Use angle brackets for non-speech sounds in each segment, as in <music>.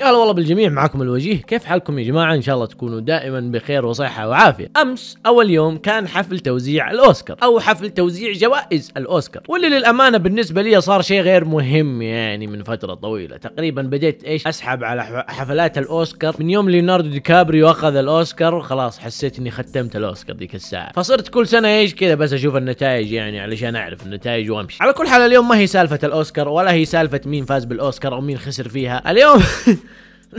يا هلا والله بالجميع معكم الوجيه كيف حالكم يا جماعة ان شاء الله تكونوا دائما بخير وصحة وعافية امس اول يوم كان حفل توزيع الاوسكار او حفل توزيع جوائز الاوسكار واللي للامانة بالنسبة لي صار شيء غير مهم يعني من فترة طويلة تقريبا بديت ايش اسحب على حفلات الاوسكار من يوم ليوناردو دي كابريو اخذ الاوسكار خلاص حسيت اني ختمت الاوسكار ذيك الساعة فصرت كل سنة ايش كذا بس اشوف النتائج يعني علشان اعرف النتائج وامشي على كل حال اليوم ما هي سالفة الاوسكار ولا هي سالفة مين فاز بالاوسكار او مين خسر فيها اليوم <laughs> <laughs>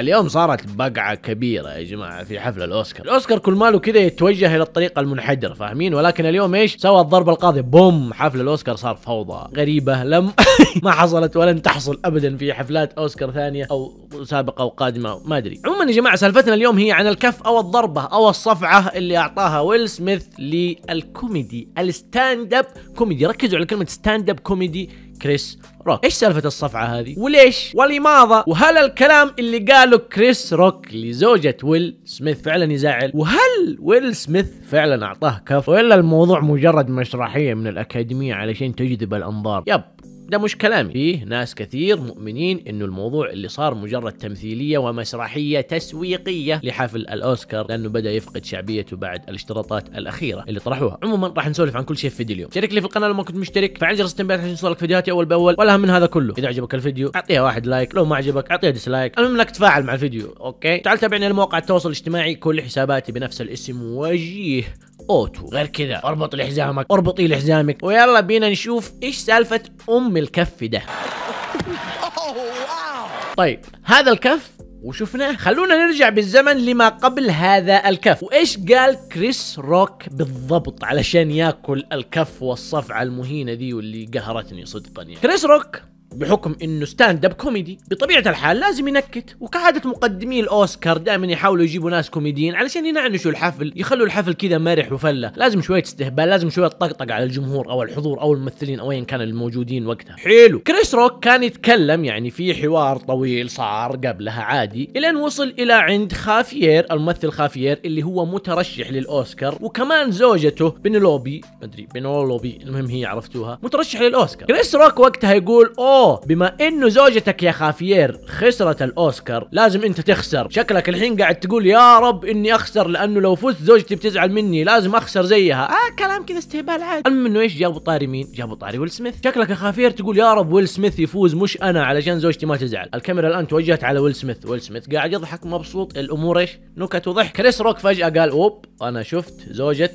اليوم صارت بقعه كبيره يا جماعه في حفل الاوسكار الاوسكار كل ماله كذا يتوجه الى الطريقه المنحدره فاهمين ولكن اليوم ايش سوى الضربه القاضيه بوم حفل الاوسكار صار فوضى غريبه لم <laughs> ما حصلت ولن تحصل ابدا في حفلات اوسكار ثانيه او سابقه او قادمه ما ادري عموما يا جماعه سالفتنا اليوم هي عن الكف او الضربه او الصفعه اللي اعطاها ويل سميث للكوميدي الستاند اب كوميدي ركزوا على كلمه ستاند اب كوميدي كريس روك ايش سالفه الصفعه هذه وليش ولماذا وهل الكلام اللي قاله كريس روك لزوجة ويل سميث فعلا يزعل وهل ويل سميث فعلا اعطاه كف ولا الموضوع مجرد مسرحيه من الاكاديميه علشان تجذب الانظار يب ده مش كلامي فيه ناس كثير مؤمنين انه الموضوع اللي صار مجرد تمثيليه ومسرحيه تسويقيه لحفل الاوسكار لانه بدا يفقد شعبيته بعد الاشتراطات الاخيره اللي طرحوها عموما راح نسولف عن كل شيء في فيديو اليوم شارك لي في القناه لو ما كنت مشترك فعل جرس التنبيهات عشان يوصلك فيديوهاتي اول باول ولا من هذا كله اذا عجبك الفيديو اعطيها واحد لايك لو ما عجبك اعطيها ديسلايك المهم انك تفاعل مع الفيديو اوكي تعال تابعني على مواقع التواصل الاجتماعي كل حساباتي بنفس الاسم وجيه اوتو غير كذا اربط لحزامك اربطي لحزامك ويلا بينا نشوف ايش سالفه ام الكف ده <laughs> طيب هذا الكف وشفناه خلونا نرجع بالزمن لما قبل هذا الكف وايش قال كريس روك بالضبط علشان ياكل الكف والصفعه المهينه دي واللي قهرتني صدقا يعني. كريس روك بحكم انه ستاند اب كوميدي بطبيعه الحال لازم ينكت وكعاده مقدمي الاوسكار دائما يحاولوا يجيبوا ناس كوميديين علشان ينعنشوا الحفل يخلوا الحفل كذا مرح وفله لازم شويه استهبال لازم شويه طقطقه على الجمهور او الحضور او الممثلين او ايا كان الموجودين وقتها حلو كريس روك كان يتكلم يعني في حوار طويل صار قبلها عادي الين وصل الى عند خافيير الممثل خافيير اللي هو مترشح للاوسكار وكمان زوجته بنلوبي مدري بنولوبي المهم هي عرفتوها مترشح للاوسكار كريس روك وقتها يقول اوه اوه بما انه زوجتك يا خافيير خسرت الاوسكار لازم انت تخسر شكلك الحين قاعد تقول يا رب اني اخسر لانه لو فزت زوجتي بتزعل مني لازم اخسر زيها اه كلام كذا استهبال عادي المهم انه ايش جابوا طاري مين جابوا طاري ويل سميث شكلك يا خافيير تقول يا رب ويل سميث يفوز مش انا علشان زوجتي ما تزعل الكاميرا الان توجهت على ويل سميث ويل سميث قاعد يضحك مبسوط الامور ايش نكت وضحك كريس روك فجاه قال اوب انا شفت زوجة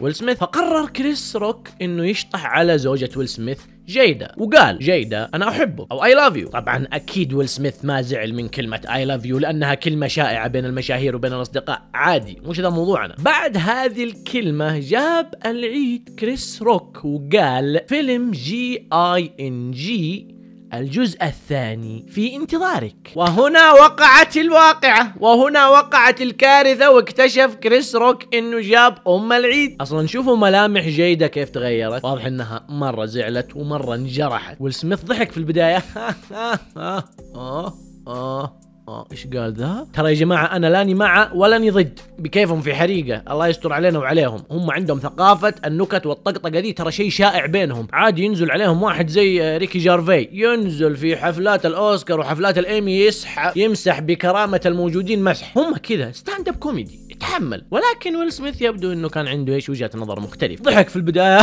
ويل سميث فقرر كريس روك انه يشطح على زوجة ويل سميث جيدة وقال جيدة انا احبك او اي لاف يو طبعا اكيد ويل سميث ما زعل من كلمه اي لاف يو لانها كلمه شائعه بين المشاهير وبين الاصدقاء عادي مش هذا موضوعنا بعد هذه الكلمه جاب العيد كريس روك وقال فيلم جي اي ان جي الجزء الثاني في انتظارك وهنا وقعت الواقعة وهنا وقعت الكارثة واكتشف كريس روك انه جاب ام العيد اصلا شوفوا ملامح جيدة كيف تغيرت واضح انها مرة زعلت ومرة انجرحت ويل سميث ضحك في البداية <laughs> اه اه, آه،, آه. اه ايش قال ذا؟ ترى يا جماعه انا لاني مع ولاني ضد بكيفهم في حريقه الله يستر علينا وعليهم هم عندهم ثقافه النكت والطقطقه دي ترى شيء شائع بينهم عادي ينزل عليهم واحد زي آه، ريكي جارفي ينزل في حفلات الاوسكار وحفلات الايمي يسح يمسح بكرامه الموجودين مسح هم كذا ستاند اب كوميدي تحمل ولكن ويل سميث يبدو انه كان عنده ايش وجهه نظر مختلفه ضحك في البدايه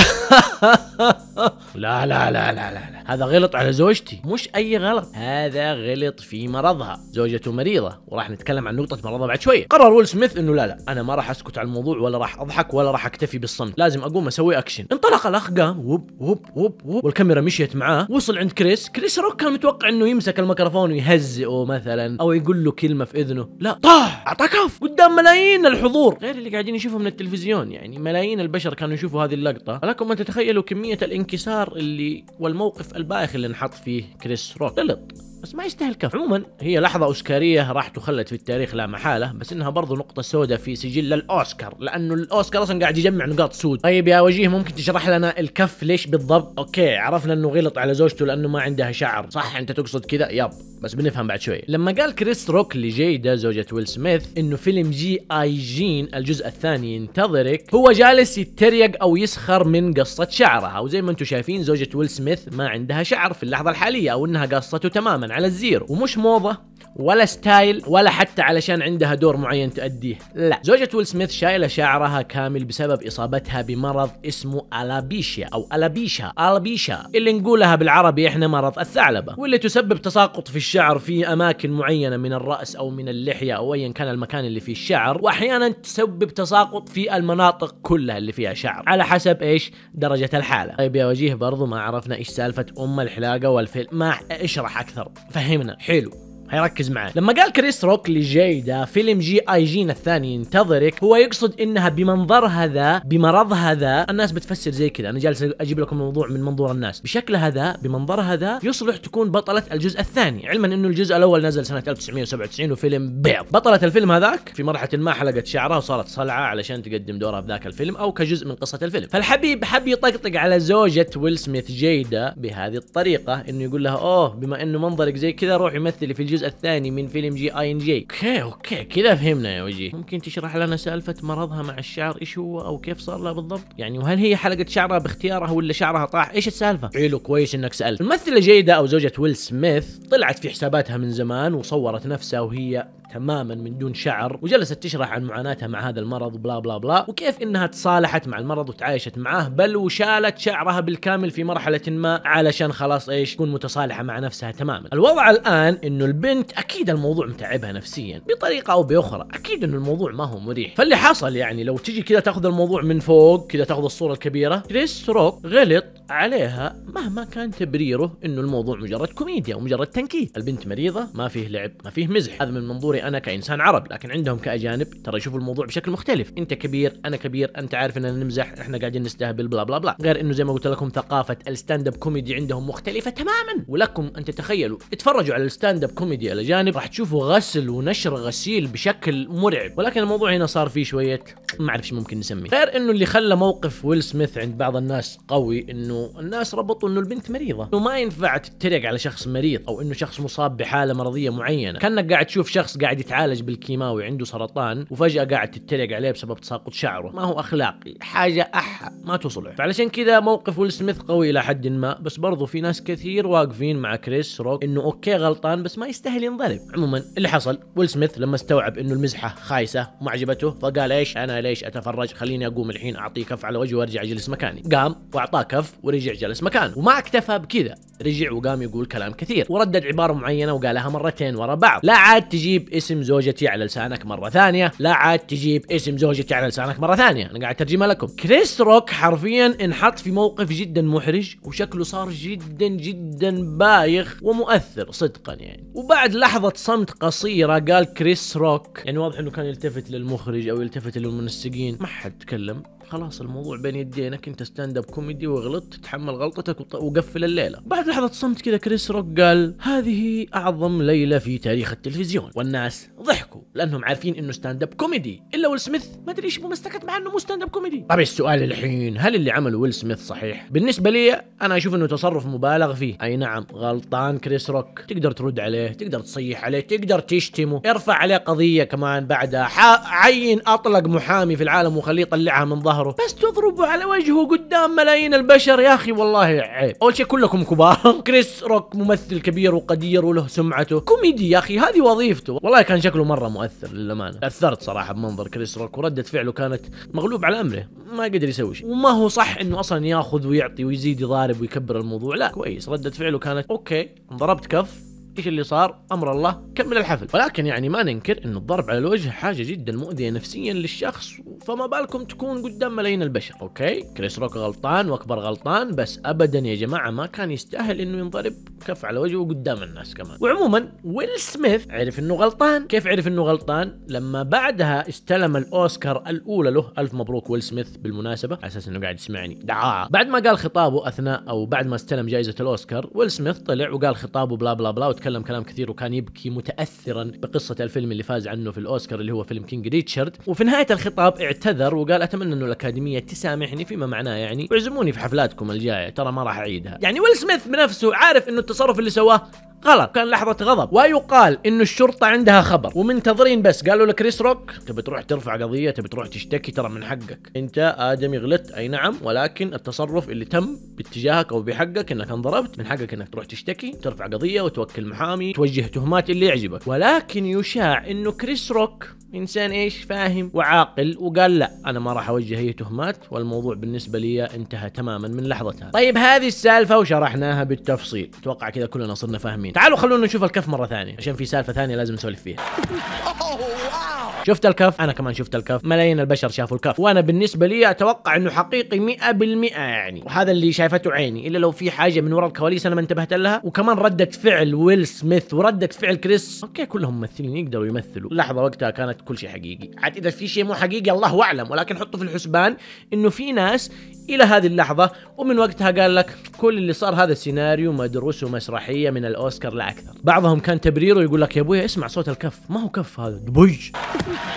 <laughs> لا لا لا لا لا, لا. هذا غلط على زوجتي مش اي غلط هذا غلط في مرضها زوجته مريضه وراح نتكلم عن نقطه مرضها بعد شويه قرر ويل سميث انه لا لا انا ما راح اسكت على الموضوع ولا راح اضحك ولا راح اكتفي بالصمت لازم اقوم اسوي اكشن انطلق الاخ قام وب وب وب وب والكاميرا مشيت معاه وصل عند كريس كريس روك كان متوقع انه يمسك الميكروفون ويهزئه مثلا او يقول له كلمه في اذنه لا طاح اعطاه كف قدام ملايين الحضور غير اللي قاعدين يشوفوا من التلفزيون يعني ملايين البشر كانوا يشوفوا هذه اللقطه لكم ان تتخيلوا كميه الانكسار اللي والموقف البايخ اللي انحط فيه كريس روك غلط بس ما يستاهل كف عموما هي لحظة أوسكارية راح تخلد في التاريخ لا محالة بس إنها برضو نقطة سوداء في سجل الأوسكار لأنه الأوسكار أصلا قاعد يجمع نقاط سود طيب يا وجيه ممكن تشرح لنا الكف ليش بالضبط أوكي عرفنا إنه غلط على زوجته لأنه ما عندها شعر صح أنت تقصد كذا يب بس بنفهم بعد شوي لما قال كريس روك لجيدا زوجة ويل سميث إنه فيلم جي آي جين الجزء الثاني ينتظرك هو جالس يتريق أو يسخر من قصة شعرها وزي ما أنتم شايفين زوجة ويل سميث ما عندها شعر في اللحظة الحالية أو إنها قصته تماما على الزيرو ومش موضه ولا ستايل ولا حتى علشان عندها دور معين تؤديه لا زوجة ويل سميث شايلة شعرها كامل بسبب إصابتها بمرض اسمه ألابيشيا أو ألابيشا ألابيشا اللي نقولها بالعربي إحنا مرض الثعلبة واللي تسبب تساقط في الشعر في أماكن معينة من الرأس أو من اللحية أو أيا كان المكان اللي فيه الشعر وأحيانا تسبب تساقط في المناطق كلها اللي فيها شعر على حسب إيش درجة الحالة طيب يا وجيه برضو ما عرفنا إيش سالفة أم الحلاقة والفيلم ما اشرح أكثر فهمنا حلو هيركز معاه لما قال كريس روك لجيدا فيلم جي اي جينا الثاني ينتظرك هو يقصد انها بمنظرها ذا بمرضها ذا الناس بتفسر زي كذا انا جالس اجيب لكم الموضوع من منظور الناس بشكلها ذا بمنظرها ذا يصلح تكون بطله الجزء الثاني علما انه الجزء الاول نزل سنه 1997 وفيلم بيض بطله الفيلم هذاك في مرحله ما حلقت شعرها وصارت صلعه علشان تقدم دورها بذاك الفيلم او كجزء من قصه الفيلم فالحبيب حب يطقطق على زوجة ويل سميث جيدا بهذه الطريقه انه يقول لها اوه بما انه منظرك زي كذا روح يمثلي في الجزء الجزء الثاني من فيلم جي اي ان جي اوكي اوكي كذا فهمنا يا وجي ممكن تشرح لنا سالفه مرضها مع الشعر ايش هو او كيف صار لها بالضبط يعني وهل هي حلقه شعرها باختيارها ولا شعرها طاح ايش السالفه حلو كويس انك سالت الممثله جيده او زوجة ويل سميث طلعت في حساباتها من زمان وصورت نفسها وهي تماما من دون شعر وجلست تشرح عن معاناتها مع هذا المرض بلا بلا بلا وكيف انها تصالحت مع المرض وتعايشت معاه بل وشالت شعرها بالكامل في مرحله ما علشان خلاص ايش تكون متصالحه مع نفسها تماما الوضع الان انه البنت اكيد الموضوع متعبها نفسيا بطريقه او باخرى اكيد انه الموضوع ما هو مريح فاللي حصل يعني لو تجي كذا تاخذ الموضوع من فوق كذا تاخذ الصوره الكبيره كريس روك غلط عليها مهما كان تبريره انه الموضوع مجرد كوميديا ومجرد تنكيت البنت مريضه ما فيه لعب ما فيه مزح هذا من منظوري عربي انا كانسان عرب لكن عندهم كاجانب ترى يشوفوا الموضوع بشكل مختلف انت كبير انا كبير انت عارف اننا نمزح احنا قاعدين نستهبل بلا بلا بلا غير انه زي ما قلت لكم ثقافه الستاند اب كوميدي عندهم مختلفه تماما ولكم ان تتخيلوا اتفرجوا على الستاند اب كوميدي الاجانب راح تشوفوا غسل ونشر غسيل بشكل مرعب ولكن الموضوع هنا صار فيه شويه ما اعرف ممكن نسميه غير انه اللي خلى موقف ويل سميث عند بعض الناس قوي انه الناس ربطوا انه البنت مريضه انه ما ينفع تتريق على شخص مريض او انه شخص مصاب بحاله مرضيه معينه كانك قاعد تشوف شخص قاعد قاعد يتعالج بالكيماوي عنده سرطان وفجاه قاعد تتريق عليه بسبب تساقط شعره ما هو اخلاقي حاجه اح ما تصلح فعلشان كذا موقف ويل سميث قوي الى حد ما بس برضو في ناس كثير واقفين مع كريس روك انه اوكي غلطان بس ما يستاهل ينضرب عموما اللي حصل ويل سميث لما استوعب انه المزحه خايسه وما عجبته فقال ايش انا ليش اتفرج خليني اقوم الحين اعطيه كف على وجهه وارجع اجلس مكاني قام واعطاه كف ورجع جلس مكانه وما اكتفى بكذا رجع وقام يقول كلام كثير وردد عباره معينه وقالها مرتين ورا بعض لا عاد تجيب اسم زوجتي على لسانك مره ثانيه لا عاد تجيب اسم زوجتي على لسانك مره ثانيه انا قاعد اترجمها لكم كريس روك حرفيا انحط في موقف جدا محرج وشكله صار جدا جدا بايخ ومؤثر صدقا يعني وبعد لحظه صمت قصيره قال كريس روك يعني واضح انه كان يلتفت للمخرج او يلتفت للمنسقين ما حد تكلم خلاص الموضوع بين يدينك انت ستاند اب كوميدي وغلطت تتحمل غلطتك وقفل الليله بعد لحظه صمت كذا كريس روك قال هذه اعظم ليله في تاريخ التلفزيون والناس ضحكوا لانهم عارفين انه ستاند اب كوميدي الا ويل سميث ما ادري ايش ممسكت مع انه مو ستاند اب كوميدي طيب السؤال الحين هل اللي عمله ويل سميث صحيح بالنسبه لي انا اشوف انه تصرف مبالغ فيه اي نعم غلطان كريس روك تقدر ترد عليه تقدر تصيح عليه تقدر تشتمه ارفع عليه قضيه كمان بعدها عين اطلق محامي في العالم وخليه يطلعها من ظهره بس تضربه على وجهه قدام ملايين البشر يا اخي والله عيب اول شيء كلكم كبار <laughs> كريس روك ممثل كبير وقدير وله سمعته كوميدي يا اخي هذه وظيفته والله كان شكله مره مو مؤثر للامانه تاثرت صراحه بمنظر كريس روك ورده فعله كانت مغلوب على امره ما قدر يسوي شيء وما هو صح انه اصلا ياخذ ويعطي ويزيد يضارب ويكبر الموضوع لا كويس رده فعله كانت اوكي ضربت كف ايش اللي صار؟ امر الله كمل الحفل، ولكن يعني ما ننكر ان الضرب على الوجه حاجه جدا مؤذيه نفسيا للشخص فما بالكم تكون قدام ملايين البشر، اوكي؟ كريس روك غلطان واكبر غلطان بس ابدا يا جماعه ما كان يستاهل انه ينضرب كف على وجهه قدام الناس كمان، وعموما ويل سميث عرف انه غلطان، كيف عرف انه غلطان؟ لما بعدها استلم الاوسكار الاولى له، الف مبروك ويل سميث بالمناسبه، على اساس انه قاعد يسمعني، دعاء، بعد ما قال خطابه اثناء او بعد ما استلم جائزه الاوسكار، ويل سميث طلع وقال خطابه بلا بلا بلا تكلم كلام كثير وكان يبكي متاثرا بقصه الفيلم اللي فاز عنه في الاوسكار اللي هو فيلم كينج ريتشارد وفي نهايه الخطاب اعتذر وقال اتمنى انه الاكاديميه تسامحني فيما معناه يعني واعزموني في حفلاتكم الجايه ترى ما راح اعيدها يعني ويل سميث بنفسه عارف انه التصرف اللي سواه غلط كان لحظة غضب ويقال انه الشرطة عندها خبر ومنتظرين بس قالوا لكريس روك تبي تروح ترفع قضية تبي تروح تشتكي ترى من حقك انت ادمي غلطت اي نعم ولكن التصرف اللي تم باتجاهك او بحقك انك انضربت من حقك انك تروح تشتكي ترفع قضية وتوكل محامي توجه تهمات اللي يعجبك ولكن يشاع انه كريس روك انسان ايش فاهم وعاقل وقال لا انا ما راح اوجه اي تهمات والموضوع بالنسبه لي انتهى تماما من لحظتها طيب هذه السالفه وشرحناها بالتفصيل اتوقع كذا كلنا صرنا فاهمين تعالوا خلونا نشوف الكف مره ثانيه عشان في سالفه ثانيه لازم نسولف فيها <laughs> oh, شفت الكف انا كمان شفت الكف ملايين البشر شافوا الكف وانا بالنسبه لي اتوقع انه حقيقي 100% يعني وهذا اللي شايفته عيني الا لو في حاجه من وراء الكواليس انا ما انتبهت لها وكمان رده فعل ويل سميث ورده فعل كريس اوكي كلهم ممثلين يقدروا يمثلوا لحظه وقتها كانت كل شيء حقيقي عاد اذا في شيء مو حقيقي الله اعلم ولكن حطوا في الحسبان انه في ناس الى هذه اللحظه ومن وقتها قال لك كل اللي صار هذا سيناريو مدروس ومسرحيه من الاوسكار لا اكثر بعضهم كان تبريره يقول لك يا ابوي اسمع صوت الكف ما هو كف هذا دبج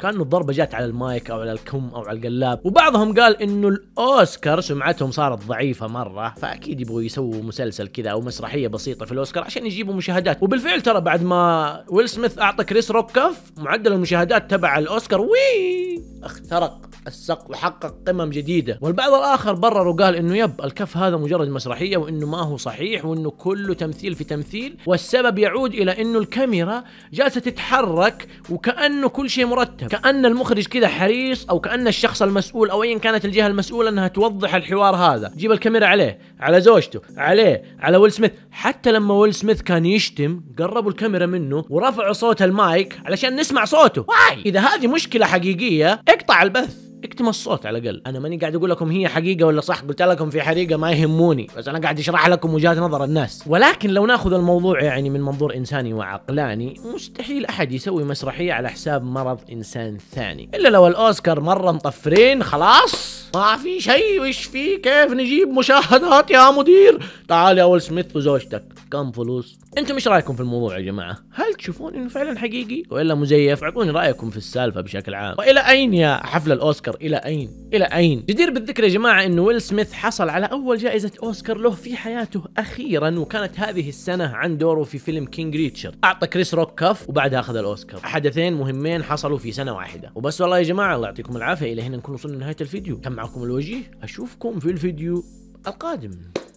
كانه الضربه جات على المايك او على الكم او على القلاب وبعضهم قال انه الاوسكار سمعتهم صارت ضعيفه مره فاكيد يبغوا يسووا مسلسل كذا او مسرحيه بسيطه في الاوسكار عشان يجيبوا مشاهدات وبالفعل ترى بعد ما ويل سميث اعطى كريس روك كف معدل المشاهدات تبع الاوسكار وي اخترق السقف وحقق قمم جديدة والبعض الآخر برر وقال أنه يب الكف هذا مجرد مسرحية وأنه ما هو صحيح وأنه كله تمثيل في تمثيل والسبب يعود إلى أنه الكاميرا جالسة تتحرك وكأنه كل شيء مرتب كأن المخرج كذا حريص أو كأن الشخص المسؤول أو أيا كانت الجهة المسؤولة أنها توضح الحوار هذا جيب الكاميرا عليه على زوجته عليه على ويل سميث حتى لما ويل سميث كان يشتم قربوا الكاميرا منه ورفعوا صوت المايك علشان نسمع صوته واي إذا هذه مشكلة حقيقية اقطع البث اكتم الصوت على الاقل انا ماني قاعد اقول لكم هي حقيقه ولا صح قلت لكم في حريقه ما يهموني بس انا قاعد اشرح لكم وجهات نظر الناس ولكن لو ناخذ الموضوع يعني من منظور انساني وعقلاني مستحيل احد يسوي مسرحيه على حساب مرض انسان ثاني الا لو الاوسكار مره مطفرين خلاص ما في شيء وش في كيف نجيب مشاهدات يا مدير تعال يا ويل سميث وزوجتك كم فلوس انتم ايش رايكم في الموضوع يا جماعه هل تشوفون انه فعلا حقيقي والا مزيف اعطوني رايكم في السالفه بشكل عام والى اين يا حفل الاوسكار الى اين الى اين جدير بالذكر يا جماعه انه ويل سميث حصل على اول جائزه اوسكار له في حياته اخيرا وكانت هذه السنه عن دوره في فيلم كينج ريتشر اعطى كريس روك كف وبعدها اخذ الاوسكار حدثين مهمين حصلوا في سنه واحده وبس والله يا جماعه الله يعطيكم العافيه الى هنا نكون وصلنا لنهايه الفيديو كان معكم الوجيه اشوفكم في الفيديو القادم